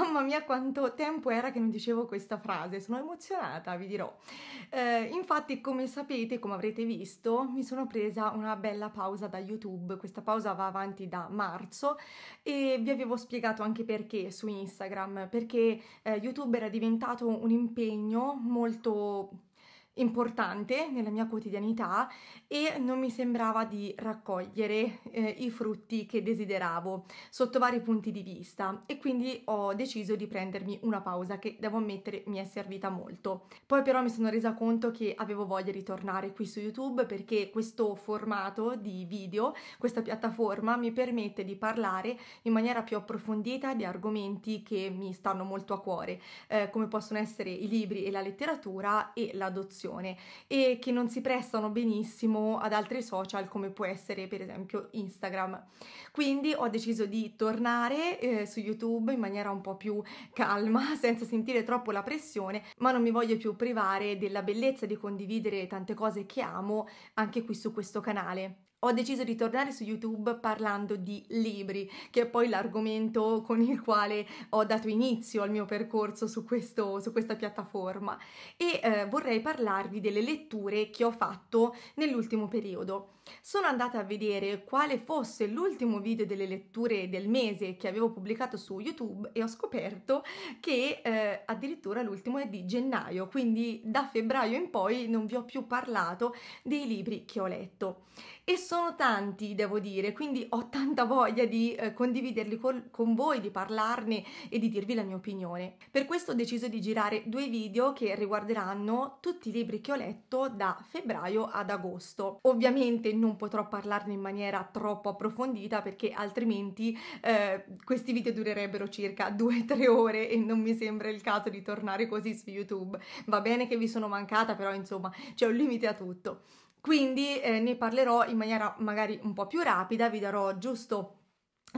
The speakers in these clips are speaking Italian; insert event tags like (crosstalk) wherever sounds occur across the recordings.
mamma mia quanto tempo era che non dicevo questa frase, sono emozionata, vi dirò. Eh, infatti, come sapete, come avrete visto, mi sono presa una bella pausa da YouTube, questa pausa va avanti da marzo e vi avevo spiegato anche perché su Instagram, perché eh, YouTube era diventato un impegno molto importante nella mia quotidianità e non mi sembrava di raccogliere eh, i frutti che desideravo sotto vari punti di vista e quindi ho deciso di prendermi una pausa che devo ammettere mi è servita molto. Poi però mi sono resa conto che avevo voglia di tornare qui su YouTube perché questo formato di video, questa piattaforma mi permette di parlare in maniera più approfondita di argomenti che mi stanno molto a cuore, eh, come possono essere i libri e la letteratura e l'adozione attenzione e che non si prestano benissimo ad altri social come può essere per esempio Instagram. Quindi ho deciso di tornare eh, su YouTube in maniera un po' più calma, (laughs) senza sentire troppo la pressione, ma non mi voglio più privare della bellezza di condividere tante cose che amo anche qui su questo canale ho deciso di tornare su YouTube parlando di libri, che è poi l'argomento con il quale ho dato inizio al mio percorso su, questo, su questa piattaforma e eh, vorrei parlarvi delle letture che ho fatto nell'ultimo periodo sono andata a vedere quale fosse l'ultimo video delle letture del mese che avevo pubblicato su YouTube e ho scoperto che eh, addirittura l'ultimo è di gennaio, quindi da febbraio in poi non vi ho più parlato dei libri che ho letto. E sono tanti, devo dire, quindi ho tanta voglia di eh, condividerli col, con voi, di parlarne e di dirvi la mia opinione. Per questo ho deciso di girare due video che riguarderanno tutti i libri che ho letto da febbraio ad agosto. Ovviamente non potrò parlarne in maniera troppo approfondita perché altrimenti eh, questi video durerebbero circa 2-3 (laughs) ore e non mi sembra il caso di tornare così su YouTube. Va bene che vi sono mancata, però insomma c'è un limite a tutto. Quindi eh, ne parlerò in maniera magari un po' più rapida, vi darò giusto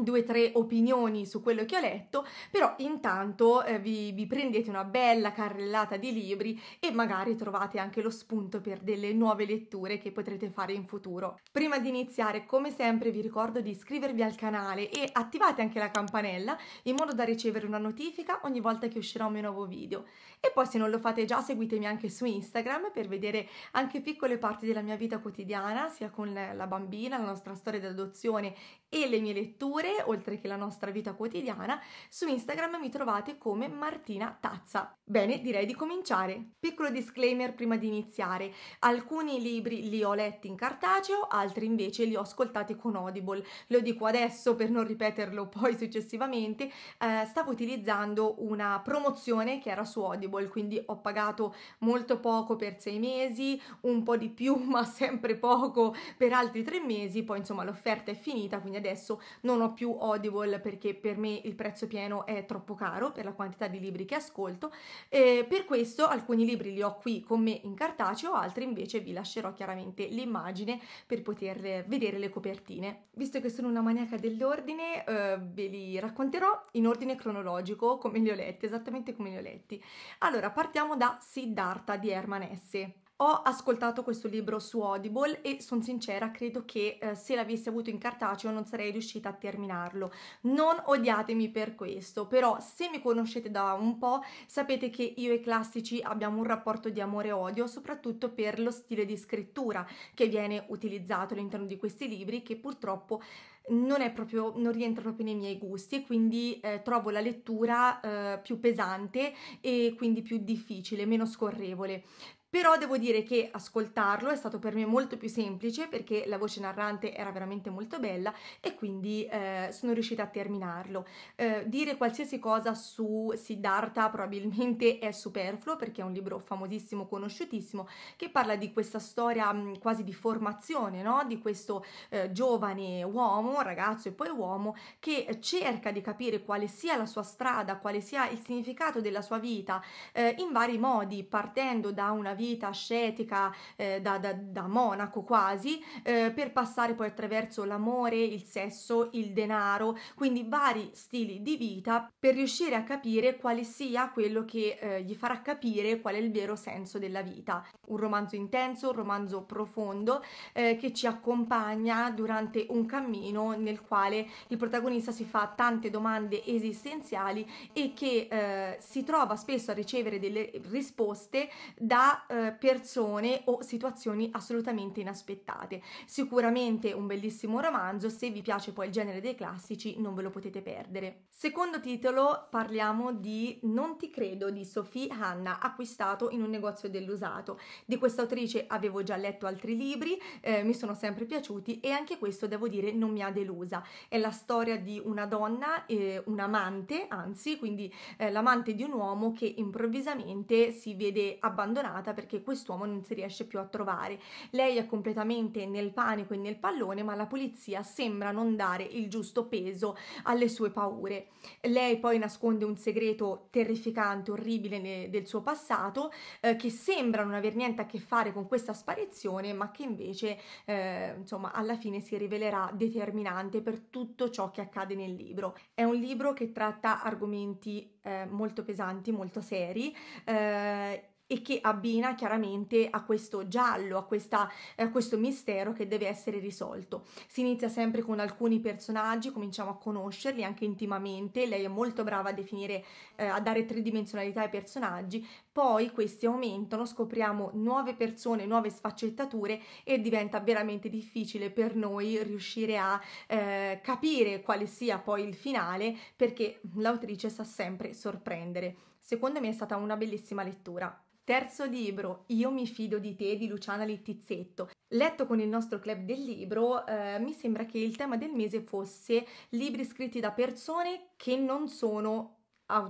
due o tre opinioni su quello che ho letto, però intanto eh, vi, vi, prendete una bella carrellata di libri e magari trovate anche lo spunto per delle nuove letture che potrete fare in futuro. Prima di iniziare, come sempre, vi ricordo di iscrivervi al canale e attivate anche la campanella in modo da ricevere una notifica ogni volta che uscirà un mio nuovo video. E poi se non lo fate già, seguitemi anche su Instagram per vedere anche piccole parti della mia vita quotidiana, sia con la bambina, la nostra storia di adozione e le mie letture, oltre che la nostra vita quotidiana, su Instagram mi trovate come Martina Tazza. Bene, direi di cominciare. Piccolo disclaimer prima di iniziare, alcuni libri li ho letti in cartaceo, altri invece li ho ascoltati con Audible. Lo dico adesso per non ripeterlo poi successivamente, eh, stavo utilizzando una promozione che era su Audible, quindi ho pagato molto poco per sei mesi, un po' di più (laughs) ma sempre poco per altri tre mesi, poi insomma l'offerta è finita, quindi adesso non ho più Audible perché per me il prezzo pieno è troppo caro per la quantità di libri che ascolto E per questo alcuni libri li ho qui con me in cartaceo, altri invece vi lascerò chiaramente l'immagine per poter vedere le copertine. Visto che sono una maniaca dell'ordine eh, ve li racconterò in ordine cronologico come li ho letti, esattamente come li ho letti. Allora partiamo da Siddhartha di Herman Hesse. Ho ascoltato questo libro su Audible e sono sincera, credo che eh, se l'avessi avuto in cartaceo non sarei riuscita a terminarlo. Non odiatemi per questo, però se mi conoscete da un po' sapete che io e i classici abbiamo un rapporto di amore e odio, soprattutto per lo stile di scrittura che viene utilizzato all'interno di questi libri che purtroppo non, proprio, non, rientra proprio nei miei gusti e quindi eh, trovo la lettura eh, più pesante e quindi più difficile, meno scorrevole però devo dire che ascoltarlo è stato per me molto più semplice perché la voce narrante era veramente molto bella e quindi eh, sono riuscita a terminarlo. Eh, dire qualsiasi cosa su Siddhartha probabilmente è superfluo perché è un libro famosissimo, conosciutissimo, che parla di questa storia mh, mm, quasi di formazione, no? di questo eh, giovane uomo, ragazzo e poi uomo, che cerca di capire quale sia la sua strada, quale sia il significato della sua vita eh, in vari modi, partendo da una vita vita ascetica eh, da, da, da, monaco quasi, eh, per passare poi attraverso l'amore, il sesso, il denaro, quindi vari stili di vita per riuscire a capire quale sia quello che eh, gli farà capire qual è il vero senso della vita. Un romanzo intenso, un romanzo profondo eh, che ci accompagna durante un cammino nel quale il protagonista si fa tante domande esistenziali e che eh, si trova spesso a ricevere delle risposte da eh, persone o situazioni assolutamente inaspettate. Sicuramente un bellissimo romanzo, se vi piace poi il genere dei classici non ve lo potete perdere. Secondo titolo parliamo di Non ti credo di Sophie Hanna, acquistato in un negozio dell'usato. Di questa autrice avevo già letto altri libri, eh, mi sono sempre piaciuti e anche questo devo dire non mi ha delusa. È la storia di una donna, eh, un amante, anzi, quindi eh, l'amante di un uomo che improvvisamente si vede abbandonata perché quest'uomo non si riesce più a trovare. Lei è completamente nel panico e nel pallone, ma la polizia sembra non dare il giusto peso alle sue paure. Lei poi nasconde un segreto terrificante, orribile del suo passato, eh, che sembra non aver niente a che fare con questa sparizione, ma che invece, eh, insomma, alla fine si rivelerà determinante per tutto ciò che accade nel libro. È un libro che tratta argomenti eh, molto pesanti, molto seri. Eh, e che abbina chiaramente a questo giallo, a, questa, a questo mistero che deve essere risolto. Si inizia sempre con alcuni personaggi, cominciamo a conoscerli anche intimamente, lei è molto brava a definire, eh, a dare tridimensionalità ai personaggi, poi questi aumentano, scopriamo nuove persone, nuove sfaccettature e diventa veramente difficile per noi riuscire a eh, capire quale sia poi il finale perché l'autrice sa sempre sorprendere. Secondo me è stata una bellissima lettura. Terzo libro, Io mi fido di te di Luciana Littizzetto. Letto con il nostro club del libro, eh, mi sembra che il tema del mese fosse libri scritti da persone che non sono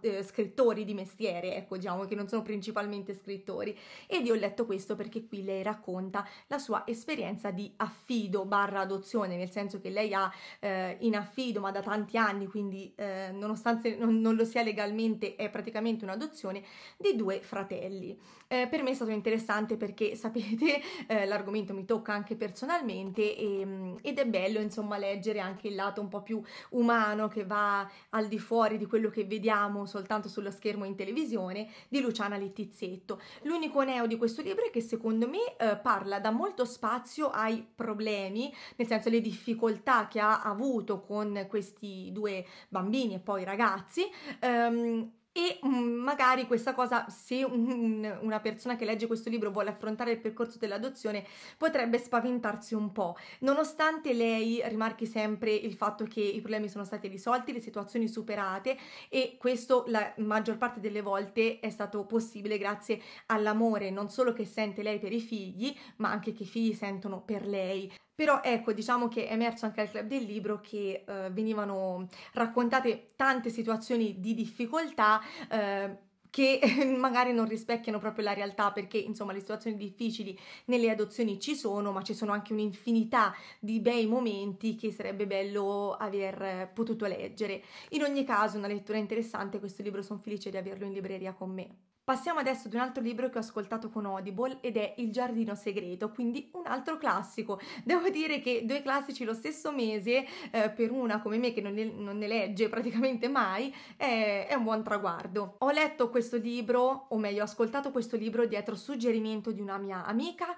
eh, scrittori di mestiere, ecco diciamo che non sono principalmente scrittori ed io ho letto questo perché qui lei racconta la sua esperienza di affido barra adozione, nel senso che lei ha eh, in affido ma da tanti anni, quindi eh, nonostante non, non, lo sia legalmente è praticamente un'adozione di due fratelli. Eh, per me è stato interessante perché (laughs) sapete eh, l'argomento mi tocca anche personalmente e, ehm, ed è bello insomma leggere anche il lato un po' più umano che va al di fuori di quello che vediamo vediamo soltanto sullo schermo in televisione, di Luciana Littizzetto. L'unico neo di questo libro è che secondo me eh, parla da molto spazio ai problemi, nel senso le difficoltà che ha avuto con questi due bambini e poi ragazzi, ehm, e mm, magari questa cosa, se un, una persona che legge questo libro vuole affrontare il percorso dell'adozione, potrebbe spaventarsi un po'. Nonostante lei rimarchi sempre il fatto che i problemi sono stati risolti, le situazioni superate e questo la maggior parte delle volte è stato possibile grazie all'amore non solo che sente lei per i figli, ma anche che i figli sentono per lei. Però ecco, diciamo che è emerso anche al Club del Libro che eh, venivano raccontate tante situazioni di difficoltà eh, che (laughs) magari non rispecchiano proprio la realtà perché insomma le situazioni difficili nelle adozioni ci sono, ma ci sono anche un'infinità di bei momenti che sarebbe bello aver potuto leggere. In ogni caso, una lettura interessante, questo libro sono felice di averlo in libreria con me. Passiamo adesso ad un altro libro che ho ascoltato con Audible ed è Il giardino segreto, quindi un altro classico. Devo dire che due classici lo stesso mese, eh, per una come me che non ne, non ne legge praticamente mai, è, è, un buon traguardo. Ho letto questo libro, o meglio, ho ascoltato questo libro dietro suggerimento di una mia amica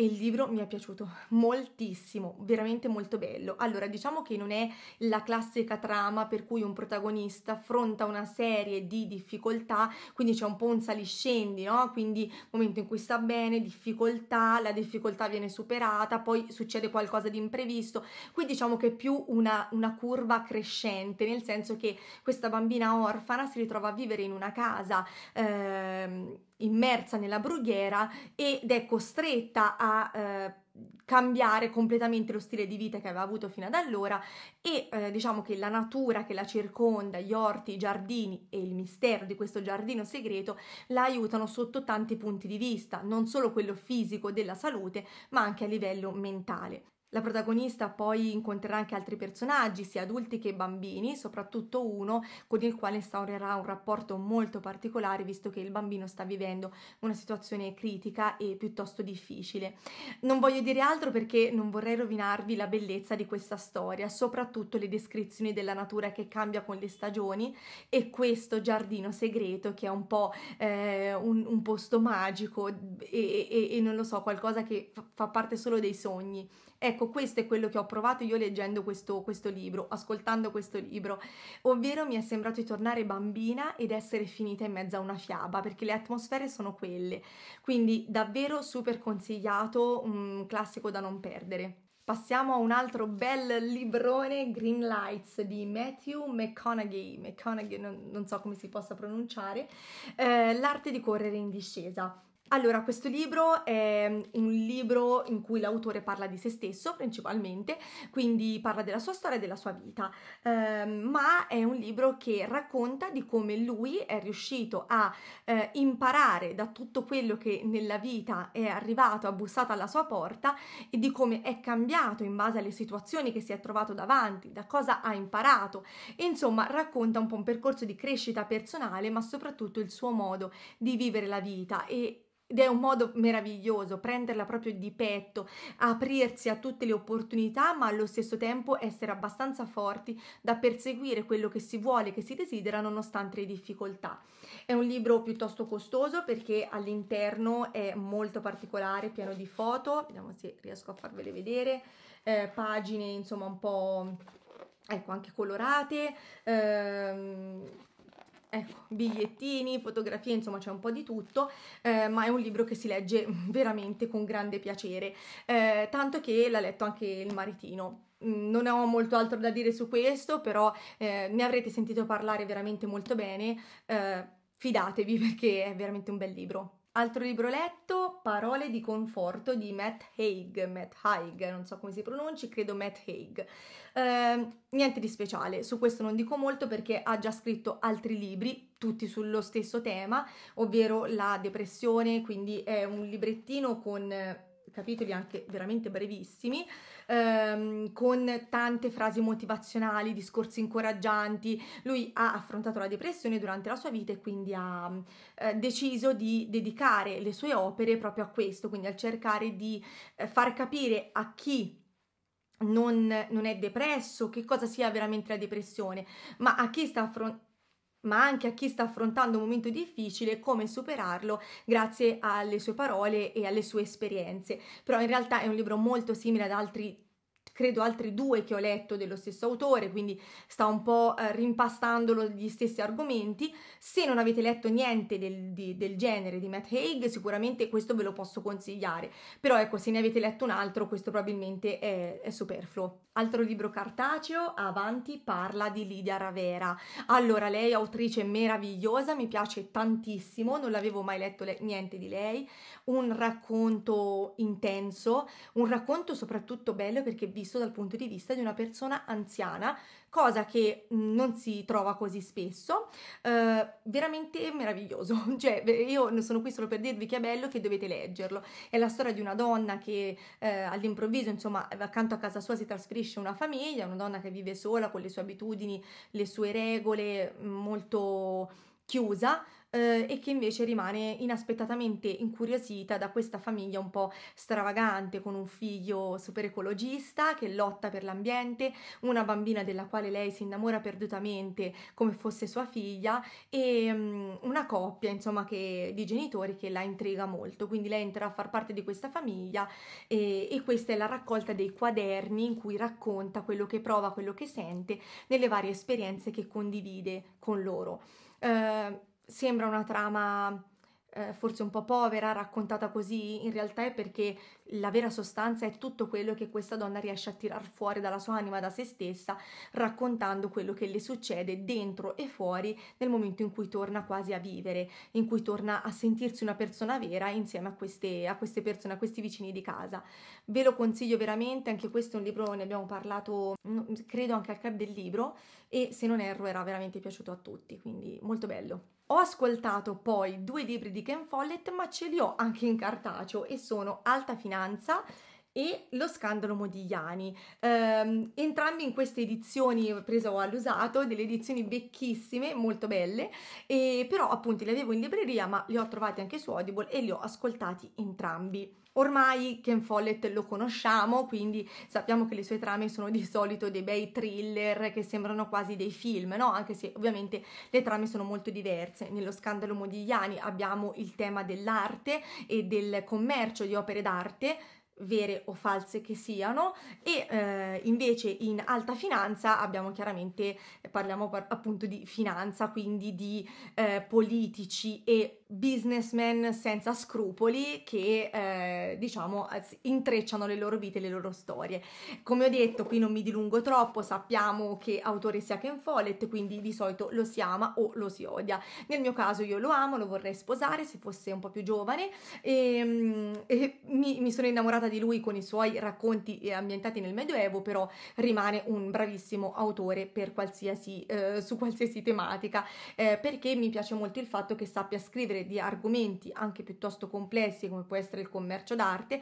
e il libro mi è piaciuto moltissimo, veramente molto bello. Allora, diciamo che non è la classica trama per cui un protagonista affronta una serie di difficoltà, quindi c'è un po' un saliscendi, no? Quindi momento in cui sta bene, difficoltà, la difficoltà viene superata, poi succede qualcosa di imprevisto. Qui diciamo che è più una, una curva crescente, nel senso che questa bambina orfana si ritrova a vivere in una casa. Ehm, immersa nella brughiera ed è costretta a eh, cambiare completamente lo stile di vita che aveva avuto fino ad allora e eh, diciamo che la natura che la circonda, gli orti, i giardini e il mistero di questo giardino segreto la aiutano sotto tanti punti di vista, non solo quello fisico della salute, ma anche a livello mentale. La protagonista poi incontrerà anche altri personaggi, sia adulti che bambini, soprattutto uno con il quale instaurerà un rapporto molto particolare visto che il bambino sta vivendo una situazione critica e piuttosto difficile. Non voglio dire altro perché non vorrei rovinarvi la bellezza di questa storia, soprattutto le descrizioni della natura che cambia con le stagioni e questo giardino segreto che è un po' eh, un, un, posto magico e, e, e, non lo so, qualcosa che fa parte solo dei sogni. Ecco, Ecco, questo è quello che ho provato io leggendo questo, questo libro, ascoltando questo libro, ovvero mi è sembrato di tornare bambina ed essere finita in mezzo a una fiaba, perché le atmosfere sono quelle. Quindi davvero super consigliato, un classico da non perdere. Passiamo a un altro bel librone, Green Lights, di Matthew McConaughey, McConaughey non, non so come si possa pronunciare, eh, L'arte di correre in discesa. Allora, questo libro è mm, un libro in cui l'autore parla di se stesso principalmente, quindi parla della sua storia e della sua vita, eh, ma è un libro che racconta di come lui è riuscito a eh, imparare da tutto quello che nella vita è arrivato, ha bussato alla sua porta e di come è cambiato in base alle situazioni che si è trovato davanti, da cosa ha imparato. E, insomma, racconta un po' un percorso di crescita personale, ma soprattutto il suo modo di vivere la vita e ed è un modo meraviglioso prenderla proprio di petto, aprirsi a tutte le opportunità, ma allo stesso tempo essere abbastanza forti da perseguire quello che si vuole, che si desidera, nonostante le difficoltà. È un libro piuttosto costoso perché all'interno è molto particolare, pieno di foto, vediamo se riesco a farvele vedere, eh, pagine insomma un po' ecco anche colorate, ehm, Ecco, bigliettini, fotografie, insomma c'è un po' di tutto, eh, ma è un libro che si legge (laughs) veramente con grande piacere, eh, tanto che l'ha letto anche il maritino. Mm, non ho molto altro da dire su questo, però eh, ne avrete sentito parlare veramente molto bene. Eh, fidatevi (laughs) perché è veramente un bel libro. Altro libro letto, Parole di conforto di Matt Haig, Matt Haig, non so come si pronunci, credo Matt Haig. Eh, niente di speciale, su questo non dico molto perché ha già scritto altri libri, tutti sullo stesso tema, ovvero la depressione, quindi è un librettino con capitoli anche veramente brevissimi, ehm, con tante frasi motivazionali, discorsi incoraggianti. Lui ha affrontato la depressione durante la sua vita e quindi ha eh, deciso di dedicare le sue opere proprio a questo, quindi al cercare di eh, far capire a chi non, non, è depresso, che cosa sia veramente la depressione, ma a chi sta affrontando ma anche a chi sta affrontando un momento difficile, come superarlo grazie alle sue parole e alle sue esperienze. Però in realtà è un libro molto simile ad altri credo altri due che ho letto dello stesso autore, quindi sta un po' eh, rimpastandolo gli stessi argomenti. Se non avete letto niente del, di, del genere di Matt Haig, sicuramente questo ve lo posso consigliare, però ecco, se ne avete letto un altro, questo probabilmente è, è superfluo. Altro libro cartaceo, Avanti, parla di Lidia Ravera. Allora, lei è autrice meravigliosa, mi piace tantissimo, non l'avevo mai letto le- niente di lei, un racconto intenso, un racconto soprattutto bello perché vi visto dal punto di vista di una persona anziana, cosa che mm, non si trova così spesso, eh, veramente meraviglioso. (laughs) Cioè, io sono qui solo per dirvi che è bello, che dovete leggerlo. È la storia di una donna che eh, all'improvviso, insomma, eh, accanto a casa sua si trasferisce una famiglia, una donna che vive sola con le sue abitudini, le sue regole, mm, molto chiusa, eh, e che invece rimane inaspettatamente incuriosita da questa famiglia un po' stravagante con un figlio super ecologista che lotta per l'ambiente, una bambina della quale lei si innamora perdutamente come fosse sua figlia e um, una coppia insomma che, di genitori che la intriga molto, quindi lei entra a far parte di questa famiglia e, e questa è la raccolta dei quaderni in cui racconta quello che prova, quello che sente nelle varie esperienze che condivide con loro. Uh, sembra una trama eh, forse un po' povera, raccontata così, in realtà è perché la vera sostanza è tutto quello che questa donna riesce a tirar fuori dalla sua anima, da se stessa, raccontando quello che le succede dentro e fuori nel momento in cui torna quasi a vivere, in cui torna a sentirsi una persona vera insieme a queste, a queste persone, a questi vicini di casa. Ve lo consiglio veramente, anche questo è un libro, ne abbiamo parlato credo anche al club del libro e se non erro era veramente piaciuto a tutti, quindi molto bello. Ho ascoltato poi due libri di Ken Follett, ma ce li ho anche in cartaceo e sono Alta Finanza e Lo scandalo Modigliani. Um, entrambi in queste edizioni preso all'usato, delle edizioni vecchissime, molto belle, e però appunto le avevo in libreria, ma li ho trovati anche su Audible e li ho ascoltati entrambi. Ormai Ken Follett lo conosciamo, quindi sappiamo che le sue trame sono di solito dei bei thriller che sembrano quasi dei film, no? Anche se ovviamente le trame sono molto diverse. Nello scandalo Modigliani abbiamo il tema dell'arte e del commercio di opere d'arte, vere o false che siano e eh, invece in alta finanza abbiamo chiaramente eh, parliamo par- appunto di finanza quindi di eh, politici e businessman senza scrupoli che eh, diciamo intrecciano le loro vite e le loro storie. Come ho detto, qui non mi dilungo troppo, sappiamo che autore sia Ken Follett, quindi di solito lo si ama o lo si odia. Nel mio caso io lo amo, lo vorrei sposare se fosse un po' più giovane e, ehm, e mi, mi, sono innamorata di lui con i suoi racconti eh, ambientati nel Medioevo, però rimane un bravissimo autore per qualsiasi, eh, su qualsiasi tematica eh, perché mi piace molto il fatto che sappia scrivere discutere di argomenti anche piuttosto complessi come può essere il commercio d'arte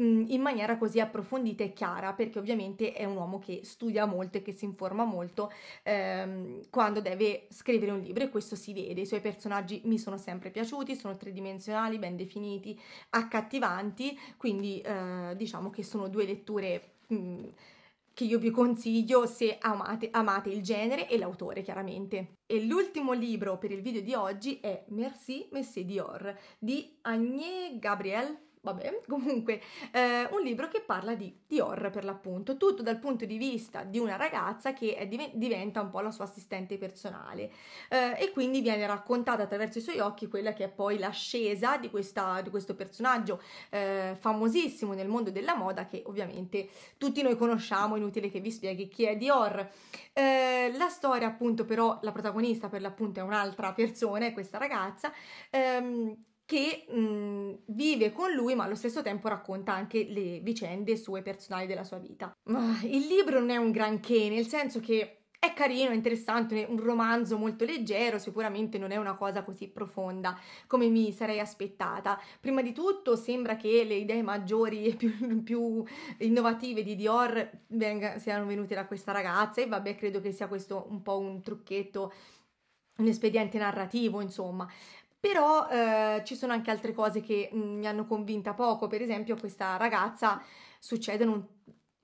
mm, in maniera così approfondita e chiara perché ovviamente è un uomo che studia molto e che si informa molto ehm, quando deve scrivere un libro e questo si vede, i suoi personaggi mi sono sempre piaciuti, sono tridimensionali, ben definiti, accattivanti, quindi eh, diciamo che sono due letture mh, mm, che io vi consiglio se amate, amate il genere e l'autore chiaramente. E l'ultimo libro per il video di oggi è Merci Messier Dior di Agnès Gabriel vabbè, (laughs) comunque, eh, un libro che parla di, Dior per l'appunto, tutto dal punto di vista di una ragazza che div- diventa un po' la sua assistente personale eh, e quindi viene raccontata attraverso i suoi occhi quella che è poi l'ascesa di, questa, di questo personaggio eh, famosissimo nel mondo della moda che ovviamente tutti noi conosciamo, inutile che vi spieghi chi è Dior. Eh, la storia appunto però, la protagonista per l'appunto è un'altra persona, è questa ragazza, ehm, che mh, vive con lui ma allo stesso tempo racconta anche le vicende sue personali della sua vita. Il libro non è un granché, nel senso che è carino, è interessante, è un romanzo molto leggero, sicuramente non è una cosa così profonda come mi sarei aspettata. Prima di tutto sembra che le idee maggiori e più, (laughs) più, innovative di Dior venga, siano venute da questa ragazza e vabbè credo che sia questo un po' un trucchetto un espediente narrativo, insomma, però eh, ci sono anche altre cose che mh, mm, mi hanno convinta poco, per esempio questa ragazza succedono un,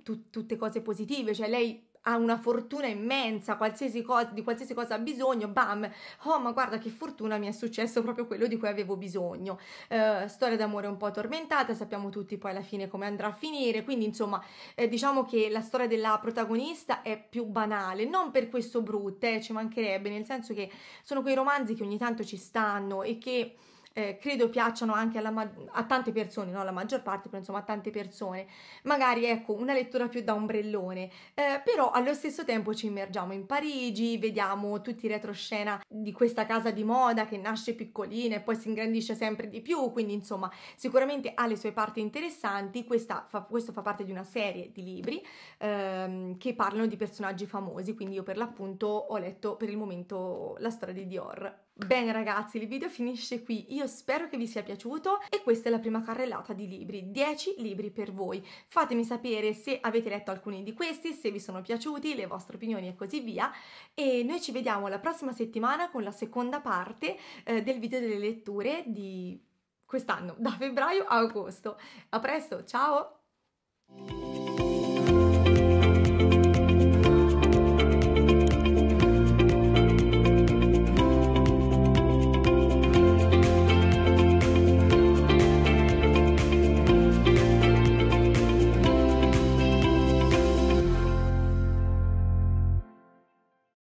tu, tutte cose positive, cioè lei ha una fortuna immensa, qualsiasi cosa, di qualsiasi cosa ha bisogno, bam, oh ma guarda che fortuna mi è successo proprio quello di cui avevo bisogno. Eh, storia d'amore un po' tormentata, sappiamo tutti poi alla fine come andrà a finire, quindi insomma eh, diciamo che la storia della protagonista è più banale, non per questo brutta, eh, ci mancherebbe, nel senso che sono quei romanzi che ogni tanto ci stanno e che eh, credo piacciono anche ma- a tante persone, non alla maggior parte, però insomma a tante persone. Magari ecco una lettura più da ombrellone, eh, però allo stesso tempo ci immergiamo in Parigi, vediamo tutti i retroscena di questa casa di moda che nasce piccolina e poi si ingrandisce sempre di più, quindi insomma sicuramente ha le sue parti interessanti, Questa fa, questo fa parte di una serie di libri ehm, che parlano di personaggi famosi, quindi io per l'appunto ho letto per il momento la storia di Dior. Bene ragazzi, il video finisce qui, io spero che vi sia piaciuto e questa è la prima carrellata di libri, 10 libri per voi. Fatemi sapere se avete letto alcuni di questi, se vi sono piaciuti, le vostre opinioni e così via e noi ci vediamo la prossima settimana con la seconda parte eh, del video delle letture di quest'anno, da febbraio a agosto. A presto, ciao!